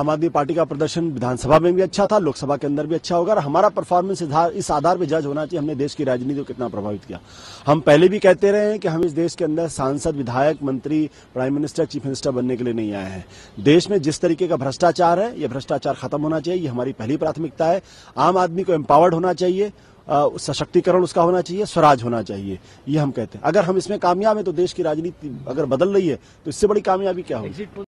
आम आदमी पार्टी का प्रदर्शन विधानसभा में भी अच्छा था लोकसभा के अंदर भी अच्छा होगा और हमारा परफॉर्मेंस इस आधार पर जज होना चाहिए हमने देश की राजनीति को कितना प्रभावित किया हम पहले भी कहते रहे हैं कि हम इस देश के अंदर सांसद विधायक मंत्री प्राइम मिनिस्टर चीफ मिनिस्टर बनने के लिए नहीं आए हैं देश में जिस तरीके का भ्रष्टाचार है यह भ्रष्टाचार खत्म होना चाहिए ये हमारी पहली प्राथमिकता है आम आदमी को एम्पावर्ड होना चाहिए सशक्तिकरण उसका होना चाहिए स्वराज होना चाहिए ये हम कहते हैं अगर हम इसमें कामयाब है तो देश की राजनीति अगर बदल रही है तो इससे बड़ी कामयाबी क्या होगी